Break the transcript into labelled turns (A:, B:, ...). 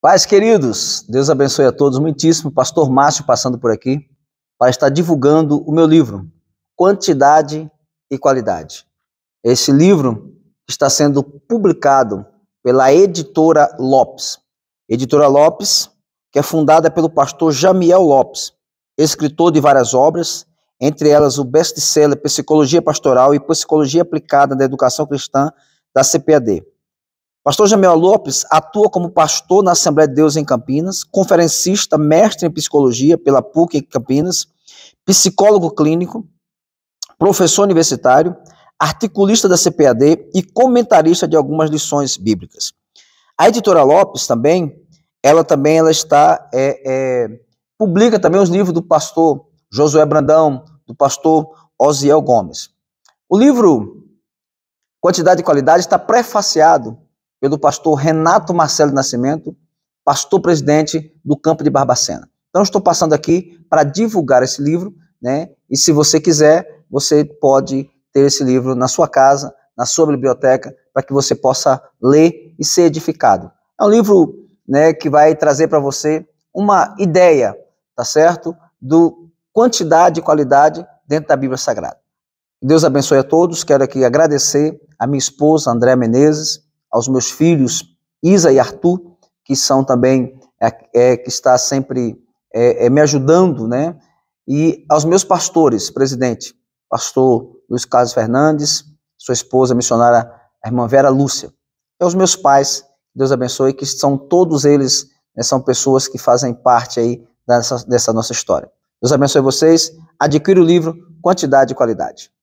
A: Paz, queridos, Deus abençoe a todos muitíssimo. Pastor Márcio passando por aqui para estar divulgando o meu livro, Quantidade e Qualidade. Esse livro está sendo publicado pela editora Lopes. Editora Lopes, que é fundada pelo pastor Jamiel Lopes, escritor de várias obras, entre elas o best-seller Psicologia Pastoral e Psicologia Aplicada da Educação Cristã da CPAD. Pastor Jamel Lopes atua como pastor na Assembleia de Deus em Campinas, conferencista, mestre em psicologia pela PUC em Campinas, psicólogo clínico, professor universitário, articulista da CPAD e comentarista de algumas lições bíblicas. A editora Lopes também, ela também ela está é, é, publica também os livros do pastor Josué Brandão, do pastor Osiel Gomes. O livro Quantidade e Qualidade está prefaciado pelo pastor Renato Marcelo Nascimento, pastor presidente do Campo de Barbacena. Então, estou passando aqui para divulgar esse livro, né? E se você quiser, você pode ter esse livro na sua casa, na sua biblioteca, para que você possa ler e ser edificado. É um livro, né, que vai trazer para você uma ideia, tá certo? Do quantidade e qualidade dentro da Bíblia Sagrada. Deus abençoe a todos. Quero aqui agradecer a minha esposa, Andréa Menezes, aos meus filhos Isa e Arthur, que são também, é, é que está sempre é, é, me ajudando, né? E aos meus pastores, presidente, pastor Luiz Carlos Fernandes, sua esposa, missionária, a irmã Vera Lúcia, e aos meus pais, Deus abençoe, que são todos eles, né, são pessoas que fazem parte aí dessa, dessa nossa história. Deus abençoe vocês, adquira o livro Quantidade e Qualidade.